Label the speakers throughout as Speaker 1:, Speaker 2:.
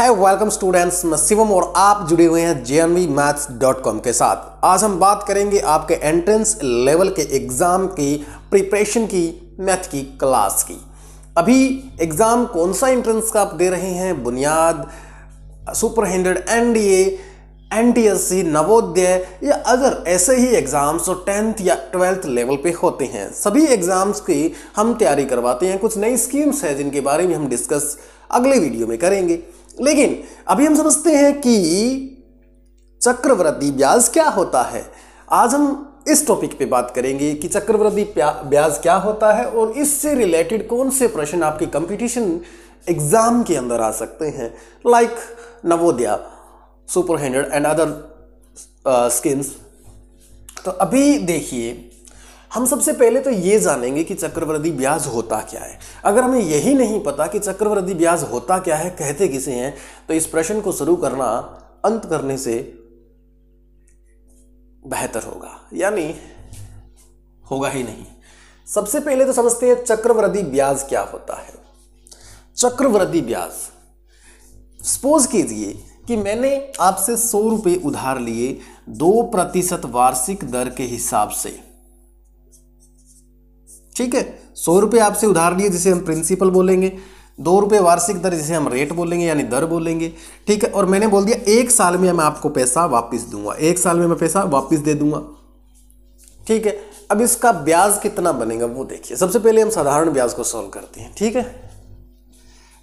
Speaker 1: है welcome students मैं शिवम और आप जुड़े हुए हैं जे मैथ्स डॉट कॉम के साथ आज हम बात करेंगे आपके एंट्रेंस लेवल के एग्ज़ाम की प्रिपरेशन की मैथ की क्लास की अभी एग्ज़ाम कौन सा एंट्रेंस का आप दे रहे हैं Buniyaad super hundred N D A N T S C Navodaya या अदर ऐसे ही एग्ज़ाम्स जो टेंथ या ट्वेल्थ लेवल पे होते हैं सभी एग्ज़ाम्स की हम तैयारी करवाते हैं कुछ नई स्कीम्स हैं जिनके बारे में हम डिस्कस अगले वीडियो में करेंगे लेकिन अभी हम समझते हैं कि चक्रवृद्धि ब्याज क्या होता है आज हम इस टॉपिक पे बात करेंगे कि चक्रवृद्धि ब्याज क्या होता है और इससे रिलेटेड कौन से प्रश्न आपके कंपटीशन एग्जाम के अंदर आ सकते हैं like Navodaya super hundred and other schemes तो अभी देखिए हम सबसे पहले तो ये जानेंगे कि चक्रवृद्धि ब्याज होता क्या है अगर हमें यही नहीं पता कि चक्रवृद्धि ब्याज होता क्या है कहते किसे हैं तो इस प्रश्न को शुरू करना अंत करने से बेहतर होगा यानी होगा ही नहीं सबसे पहले तो समझते हैं चक्रवृद्धि ब्याज क्या होता है चक्रवृद्धि ब्याज सपोज कीजिए कि मैंने आपसे सौ रुपये उधार लिए दो प्रतिशत वार्षिक दर के हिसाब से ठीक है सौ रुपये आपसे उधार लिए जिसे हम प्रिंसिपल बोलेंगे दो रुपये वार्षिक दर जिसे हम रेट बोलेंगे यानी दर बोलेंगे ठीक है और मैंने बोल दिया एक साल में मैं आपको पैसा वापस दूंगा एक साल में मैं पैसा वापस दे दूंगा ठीक है अब इसका ब्याज कितना बनेगा वो देखिए सबसे पहले हम साधारण ब्याज को सॉल्व करते हैं ठीक है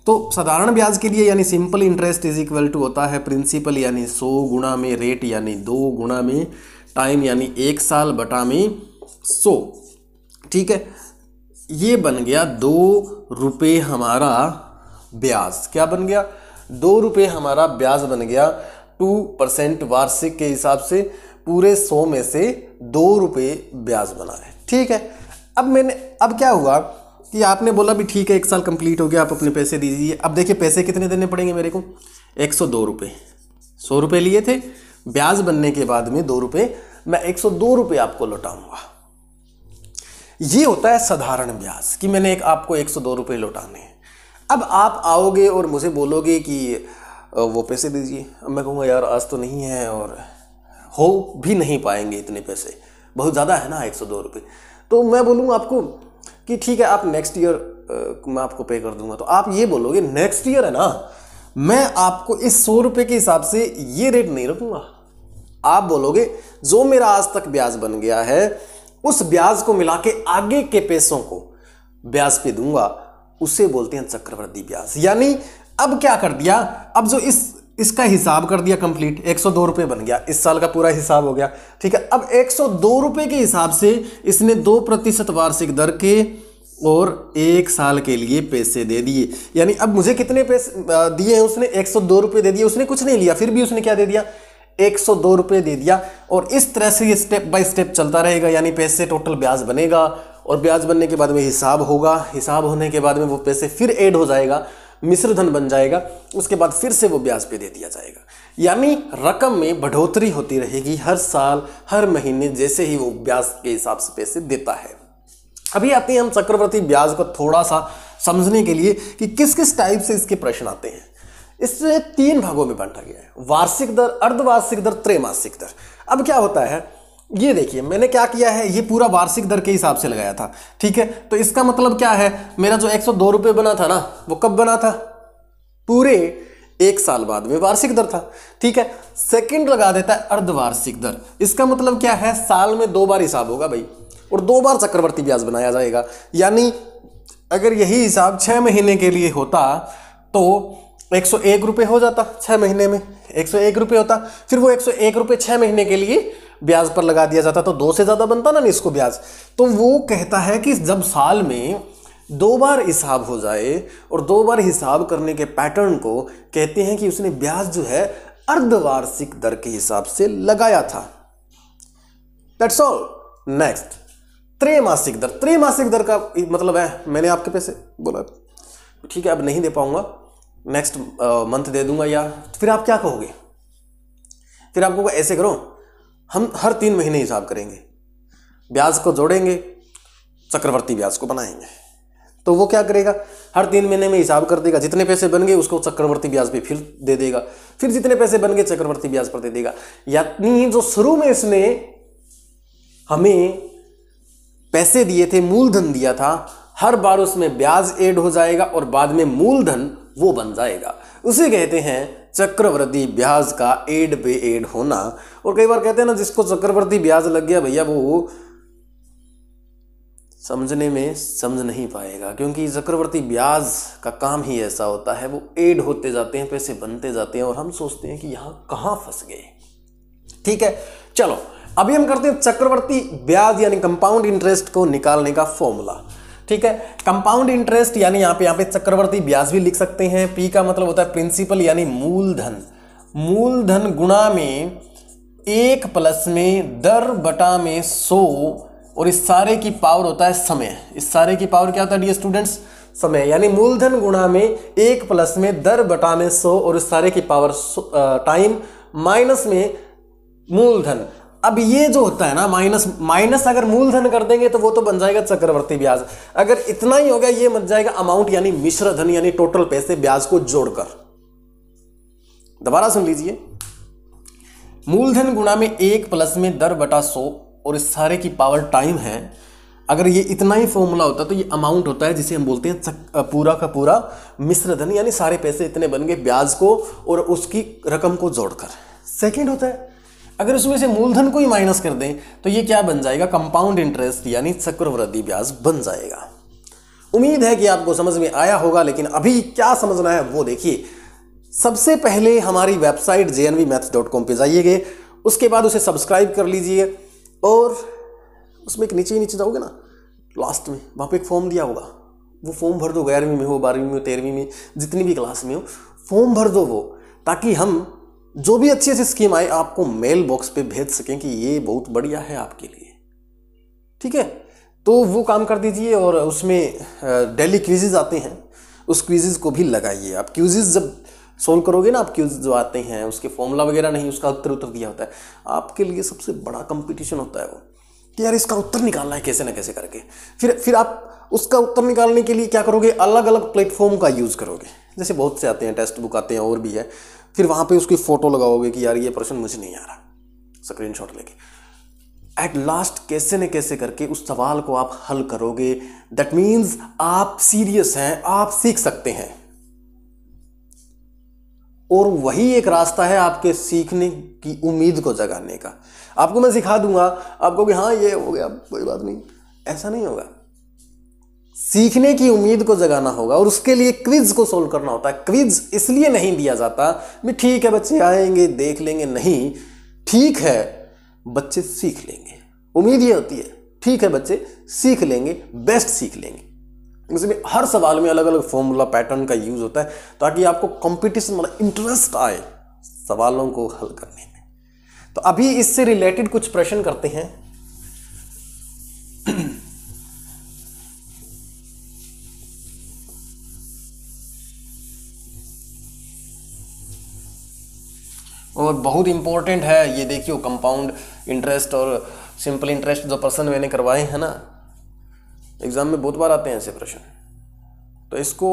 Speaker 1: तो साधारण ब्याज के लिए यानी simple interest is equal to होता है प्रिंसिपल यानी सौ गुणा में रेट यानी दो गुणा में टाइम यानी एक साल बटा में सौ ठीक है ये बन गया दो रुपये हमारा ब्याज क्या बन गया दो रुपये हमारा ब्याज बन गया टू परसेंट वार्षिक के हिसाब से पूरे सौ में से दो रुपये ब्याज बना है ठीक है अब मैंने अब क्या हुआ कि आपने बोला भी ठीक है एक साल कंप्लीट हो गया आप अपने पैसे दीजिए अब देखिए पैसे कितने देने पड़ेंगे मेरे को एक सौ दो रुपये सौ रुपये लिए थे ब्याज बनने के बाद में दो रुपये मैं एक सौ दो रुपये आपको लौटाऊँगा ये होता है साधारण ब्याज कि मैंने एक आपको एक सौ दो रुपये लौटाने हैं अब आप आओगे और मुझे बोलोगे कि वो पैसे दीजिए मैं कहूँगा यार आज तो नहीं है और हो भी नहीं पाएंगे इतने पैसे बहुत ज़्यादा है ना एक सौ दो रुपये तो मैं बोलूँगा आपको कि ठीक है आप नेक्स्ट ईयर मैं आपको पे कर दूंगा तो आप ये बोलोगे नेक्स्ट ईयर है ना मैं आपको इस सौ रुपये के हिसाब से ये रेट नहीं रखूँगा आप बोलोगे जो मेरा आज तक ब्याज बन गया है उस ब्याज को मिला के आगे के पैसों को ब्याज पे दूंगा उसे बोलते हैं चक्रवृद्धि ब्याज यानी अब क्या कर दिया अब जो इस इसका हिसाब कर दिया कंप्लीट एक सौ दो रुपए बन गया इस साल का पूरा हिसाब हो गया ठीक है अब एक सौ दो रुपए के हिसाब से इसने दो प्रतिशत वार्षिक दर के और एक साल के लिए पैसे दे दिए यानी अब मुझे कितने पैसे दिए हैं उसने एक सौ दो रुपए दे दिए उसने कुछ नहीं लिया फिर भी उसने क्या दे दिया एक सौ दो रुपये दे दिया और इस तरह से ये स्टेप बाय स्टेप चलता रहेगा यानी पैसे टोटल ब्याज बनेगा और ब्याज बनने के बाद में हिसाब होगा हिसाब होने के बाद में वो पैसे फिर ऐड हो जाएगा मिश्र धन बन जाएगा उसके बाद फिर से वो ब्याज पे दे दिया जाएगा यानी रकम में बढ़ोतरी होती रहेगी हर साल हर महीने जैसे ही वो ब्याज के हिसाब से पैसे देता है अभी आते हैं हम चक्रवर्ती ब्याज को थोड़ा सा समझने के लिए कि किस किस टाइप से इसके प्रश्न आते हैं इससे तीन भागों में बांटा गया है वार्षिक दर अर्धवार्षिक दर त्रैमासिक दर अब क्या होता है ये देखिए मैंने क्या किया है ये पूरा वार्षिक दर के हिसाब से लगाया था ठीक है तो इसका मतलब क्या है मेरा जो एक सौ बना था ना वो कब बना था पूरे एक साल बाद में वार्षिक दर था ठीक है सेकंड लगा देता है अर्धवार्षिक दर इसका मतलब क्या है साल में दो बार हिसाब होगा भाई और दो बार चक्रवर्ती ब्याज बनाया जाएगा यानी अगर यही हिसाब छः महीने के लिए होता तो एक सौ एक रुपये हो जाता छः महीने में एक सौ एक रुपये होता फिर वो एक सौ एक रुपये छः महीने के लिए ब्याज पर लगा दिया जाता तो दो से ज़्यादा बनता ना नहीं इसको ब्याज तो वो कहता है कि जब साल में दो बार हिसाब हो जाए और दो बार हिसाब करने के पैटर्न को कहते हैं कि उसने ब्याज जो है अर्धवार्षिक दर के हिसाब से लगाया था दैट्स ऑल नेक्स्ट त्रैमासिक दर त्रैमासिक दर का मतलब है मैंने आपके पैसे बोला ठीक है अब नहीं दे पाऊंगा नेक्स्ट मंथ uh, दे दूंगा या तो फिर आप क्या कहोगे फिर आपको ऐसे करो हम हर तीन महीने हिसाब करेंगे ब्याज को जोड़ेंगे चक्रवर्ती ब्याज को बनाएंगे तो वो क्या करेगा हर तीन महीने में हिसाब कर देगा जितने पैसे बन गए उसको चक्रवर्ती ब्याज पे फिर दे देगा फिर जितने पैसे बन गए चक्रवर्ती ब्याज पर दे देगा यानी जो शुरू में इसने हमें पैसे दिए थे मूलधन दिया था हर बार उसमें ब्याज ऐड हो जाएगा और बाद में मूलधन वो बन जाएगा उसे कहते हैं चक्रवृद्धि ब्याज का एड पे एड होना और कई बार कहते हैं ना जिसको चक्रवृद्धि ब्याज लग गया भैया वो समझने में समझ नहीं पाएगा क्योंकि चक्रवर्ती ब्याज का काम ही ऐसा होता है वो एड होते जाते हैं पैसे बनते जाते हैं और हम सोचते हैं कि यहाँ कहाँ फंस गए ठीक है चलो अभी हम करते हैं चक्रवर्ती ब्याज यानी कंपाउंड इंटरेस्ट को निकालने का फॉर्मूला ठीक है कंपाउंड इंटरेस्ट यानी यहाँ पे यहाँ पे चक्रवर्ती ब्याज भी लिख सकते हैं पी का मतलब होता है प्रिंसिपल यानी मूलधन मूलधन गुणा में एक प्लस में दर बटा में सो और इस सारे की पावर होता है समय इस सारे की पावर क्या होता है डी स्टूडेंट्स समय यानी मूलधन गुणा में एक प्लस में दर बटा में सो और इस सारे की पावर टाइम माइनस में मूलधन अब ये जो होता है ना माइनस माइनस अगर मूलधन कर देंगे तो वो तो बन जाएगा चक्रवर्ती ब्याज अगर इतना ही होगा ये बन जाएगा अमाउंट यानी मिश्र धन यानी टोटल पैसे ब्याज को जोड़कर दोबारा सुन लीजिए मूलधन गुणा में एक प्लस में दर बटा सो और इस सारे की पावर टाइम है अगर ये इतना ही फॉर्मूला होता तो ये अमाउंट होता है जिसे हम बोलते हैं पूरा का पूरा मिश्र धन यानी सारे पैसे इतने बन गए ब्याज को और उसकी रकम को जोड़कर सेकेंड होता है अगर उसमें से मूलधन को ही माइनस कर दें तो ये क्या बन जाएगा कंपाउंड इंटरेस्ट यानी चक्रवृद्धि ब्याज बन जाएगा उम्मीद है कि आपको समझ में आया होगा लेकिन अभी क्या समझना है वो देखिए सबसे पहले हमारी website J N dot com पर जाइएगा उसके बाद उसे सब्सक्राइब कर लीजिए और उसमें एक नीचे नीचे जाओगे ना लास्ट में वहाँ पे एक फॉर्म दिया होगा वो फॉर्म भर दो ग्यारहवीं में हो बारहवीं में हो तेरहवीं में जितनी भी क्लास में हो फॉर्म भर दो वो ताकि हम जो भी अच्छी अच्छी स्कीम आए आपको मेल बॉक्स पे भेज सकें कि ये बहुत बढ़िया है आपके लिए ठीक है तो वो काम कर दीजिए और उसमें डेली क्विजेज आते हैं उस क्विजेज को भी लगाइए आप क्विजेज जब सोल्व करोगे ना आप क्यूज जो आते हैं उसके फॉर्मूला वगैरह नहीं उसका उत्तर उत्तर दिया होता है आपके लिए सबसे बड़ा कंपटीशन होता है वो कि यार इसका उत्तर निकालना है कैसे ना कैसे करके फिर फिर आप उसका उत्तर निकालने के लिए क्या करोगे अलग अलग प्लेटफॉर्म का यूज़ करोगे जैसे बहुत से आते हैं टेक्स्ट बुक आते हैं और भी है फिर वहां पे उसकी फ़ोटो लगाओगे कि यार ये प्रश्न मुझे नहीं आ रहा स्क्रीन लेके एट लास्ट कैसे न कैसे करके उस सवाल को आप हल करोगे दैट मीन्स आप सीरियस हैं आप सीख सकते हैं और वही एक रास्ता है आपके सीखने की उम्मीद को जगाने का आपको मैं सिखा दूंगा आपको कि हाँ ये हो गया कोई बात नहीं ऐसा नहीं होगा सीखने की उम्मीद को जगाना होगा और उसके लिए क्विज को सोल्व करना होता है क्विज इसलिए नहीं दिया जाता भी ठीक है बच्चे आएंगे देख लेंगे नहीं ठीक है बच्चे सीख लेंगे उम्मीद ये होती है ठीक है बच्चे सीख लेंगे बेस्ट सीख लेंगे इसमें हर सवाल में अलग अलग फॉर्मूला पैटर्न का यूज होता है ताकि आपको कंपटीशन मतलब इंटरेस्ट आए सवालों को हल करने में तो अभी इससे रिलेटेड कुछ प्रश्न करते हैं और बहुत इंपॉर्टेंट है ये देखियो कंपाउंड इंटरेस्ट और सिंपल इंटरेस्ट जो पर्सन मैंने करवाए हैं ना एग्ज़ाम में बहुत बार आते हैं ऐसे प्रश्न तो इसको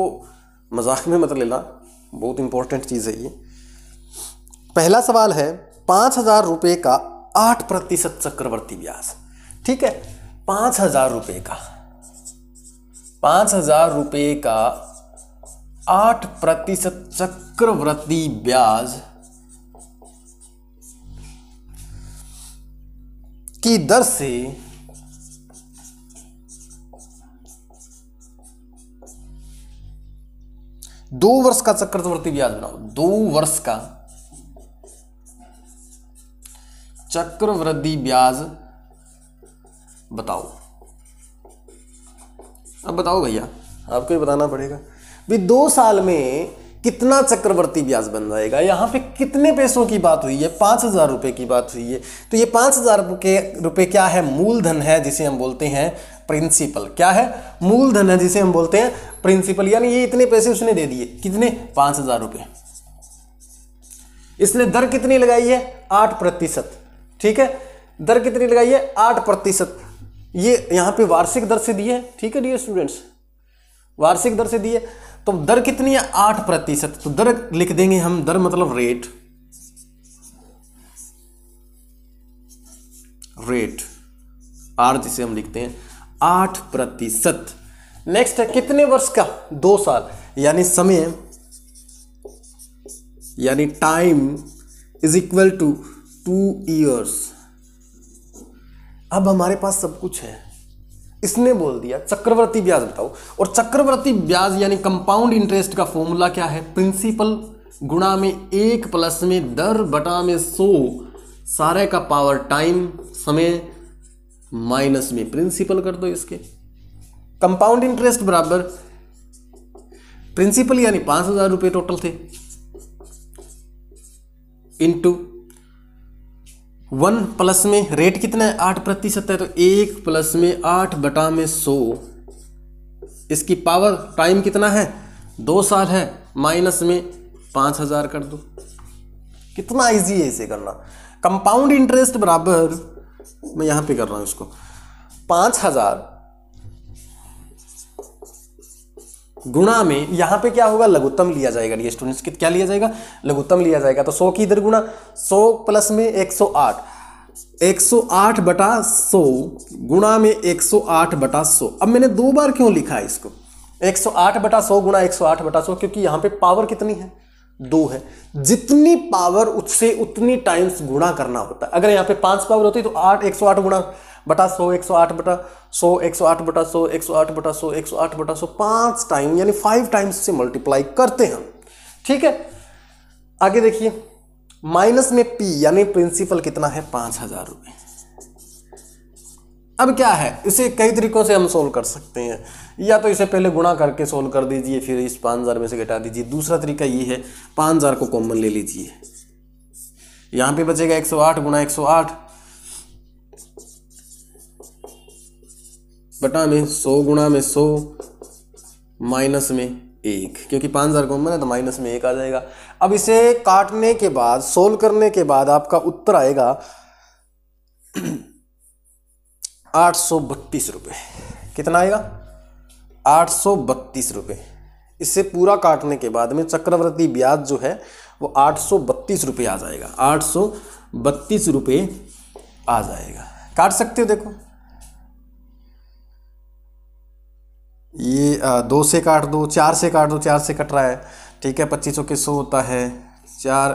Speaker 1: मजाक में मत लेना बहुत इंपॉर्टेंट चीज़ है ये पहला सवाल है पाँच हज़ार रुपये का आठ प्रतिशत चक्रवर्ती ब्याज ठीक है पाँच हज़ार रुपये का पाँच हज़ार रुपये का आठ प्रतिशत चक्रवर्ती ब्याज की दर से दो वर्ष का चक्रवर्ती ब्याज बनाओ दो वर्ष का चक्रवृद्धि ब्याज बताओ अब बताओ भैया आपको ही बताना पड़ेगा भी दो साल में कितना चक्रवर्ती ब्याज बन जाएगा यहाँ पे कितने पैसों की बात हुई है पाँच हज़ार रुपये की बात हुई है तो ये पाँच हज़ार के रुपये क्या है मूलधन है जिसे हम बोलते हैं प्रिंसिपल क्या है मूलधन है जिसे हम बोलते हैं प्रिंसिपल यानी ये इतने पैसे उसने दे दिए कितने पाँच हज़ार रुपये इसने दर कितनी लगाई है आठ प्रतिशत ठीक है दर कितनी लगाई है आठ प्रतिशत ये यहाँ पे वार्षिक दर से दिए ठीक है डियर स्टूडेंट्स वार्षिक दर से दिए तो दर कितनी है आठ प्रतिशत तो दर लिख देंगे हम दर मतलब रेट रेट आर जिसे हम लिखते हैं आठ प्रतिशत नेक्स्ट है कितने वर्ष का दो साल यानी समय यानी time is equal to two years अब हमारे पास सब कुछ है इसने बोल दिया चक्रवर्ती ब्याज बताओ और चक्रवर्ती ब्याज यानी कंपाउंड इंटरेस्ट का फॉर्मूला क्या है प्रिंसिपल गुणा में एक प्लस में दर बटा में सो सारे का पावर टाइम समय माइनस में प्रिंसिपल कर दो इसके कंपाउंड इंटरेस्ट बराबर प्रिंसिपल यानी पांच हजार रुपये टोटल थे इंटू वन प्लस में रेट कितना है आठ प्रतिशत है तो एक प्लस में आठ बटा में सौ इसकी पावर टाइम कितना है दो साल है माइनस में पाँच हज़ार कर दो कितना इजी है इसे करना कंपाउंड इंटरेस्ट बराबर मैं यहाँ पे कर रहा हूँ इसको पाँच हज़ार गुणा में यहाँ पे क्या होगा लघुत्तम लिया जाएगा ये स्टूडेंट्स क्या लिया जाएगा लघुत्तम लिया जाएगा तो सौ की इधर गुणा सौ प्लस में एक सौ आठ 108 बटा 100 गुणा में 108 बटा 100 अब मैंने दो बार क्यों लिखा है इसको 108 बटा 100 गुणा 108 बटा 100 क्योंकि यहाँ पे पावर कितनी है दो है जितनी पावर उससे उतनी टाइम्स गुणा करना होता है अगर यहाँ पे पांच पावर होती तो आठ एक सौ आठ गुणा बटा सौ एक सौ आठ बटा सौ एक सौ आठ बटा सौ एक सौ आठ बटा सौ एक सौ आठ बटा सौ पाँच टाइम यानी फाइव टाइम्स से मल्टीप्लाई करते हैं ठीक है आगे देखिए माइनस में पी यानी प्रिंसिपल कितना है पाँच हजार रुपये अब क्या है इसे कई तरीकों से हम सोल्व कर सकते हैं या तो इसे पहले गुणा करके सोल्व कर दीजिए फिर इस पाँच हज़ार में से घटा दीजिए दूसरा तरीका ये है पाँच हज़ार को कॉमन ले लीजिए यहाँ पे बचेगा एक सौ आठ गुणा एक सौ आठ बटा में सौ गुणा में सौ माइनस में एक क्योंकि पाँच हज़ार कॉमन है तो माइनस में एक आ जाएगा अब इसे काटने के बाद सोल्व करने के बाद आपका उत्तर आएगा आठ सौ बत्तीस रुपये कितना आएगा आठ सौ बत्तीस रुपये इसे पूरा काटने के बाद में चक्रवर्ती ब्याज जो है वो आठ सौ बत्तीस रुपये आ जाएगा आठ सौ बत्तीस रुपये आ जाएगा काट सकते हो देखो ये आ, दो से काट दो चार से काट दो चार से कट रहा है ठीक है पच्चीस सौ के सौ होता है चार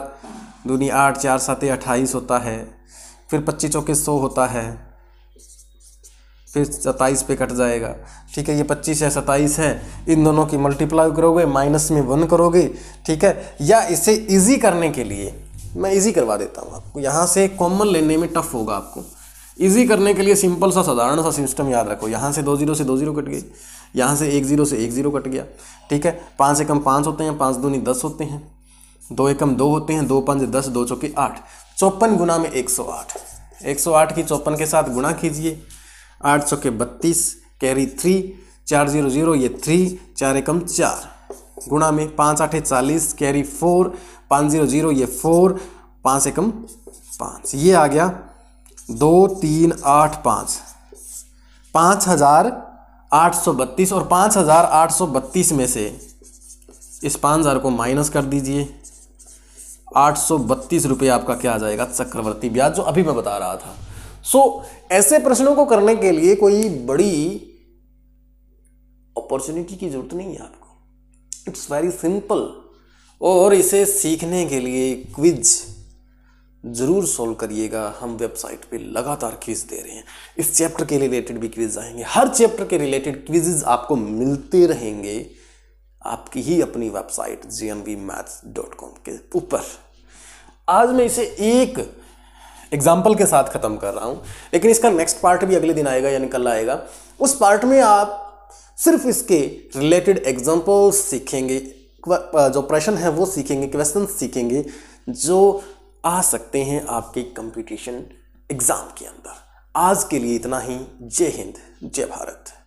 Speaker 1: दूनी आठ चार सात अट्ठाईस होता है फिर पच्चीस चौके सौ होता है फिर सत्ताईस पे कट जाएगा ठीक है ये पच्चीस है सत्ताईस है इन दोनों की मल्टीप्लाई करोगे माइनस में वन करोगे ठीक है या इसे इजी करने के लिए मैं इजी करवा देता हूँ आपको यहाँ से कॉमन लेने में टफ होगा आपको इजी करने के लिए सिंपल सा साधारण सा सिस्टम याद रखो यहाँ से दो जीरो से दो जीरो कट गई यहाँ से एक ज़ीरो से एक ज़ीरो कट गया ठीक है पाँच एकम पाँच होते हैं पाँच दूनी दस होते हैं दो एकम दो होते हैं दो पाँच दस दो चौके आठ चौपन गुना में एक सौ आठ एक सौ आठ की चौपन के साथ गुणा कीजिए आठ चौके बत्तीस कैरी थ्री चार जीरो जीरो ये थ्री चार एकम चार गुणा में पाँच आठे चालीस कैरी फोर पाँच जीरो जीरो ये फोर पाँच एकम पाँच ये आ गया दो तीन आठ पाँच पाँच हज़ार 832 और 5832 में से इस पाँच हज़ार को माइनस कर दीजिए आठ सौ बत्तीस रुपये आपका क्या आ जाएगा चक्रवर्ती ब्याज जो अभी मैं बता रहा था सो so, ऐसे प्रश्नों को करने के लिए कोई बड़ी अपॉर्चुनिटी की जरूरत नहीं है आपको इट्स वेरी सिंपल और इसे सीखने के लिए क्विज़ ज़रूर सॉल्व करिएगा हम वेबसाइट पे लगातार क्विज दे रहे हैं इस चैप्टर के रिलेटेड भी क्विज आएंगे हर चैप्टर के रिलेटेड क्विजेज आपको मिलते रहेंगे आपकी ही अपनी वेबसाइट जी के ऊपर आज मैं इसे एक एग्जाम्पल के साथ ख़त्म कर रहा हूँ लेकिन इसका नेक्स्ट पार्ट भी अगले दिन आएगा यानी कल आएगा उस पार्ट में आप सिर्फ इसके रिलेटेड एग्जाम्पल्स सीखेंगे जो प्रश्न है वो सीखेंगे क्वेश्चन सीखेंगे जो आ सकते हैं आपके कंपटीशन एग्ज़ाम के अंदर आज के लिए इतना ही जय हिंद जय भारत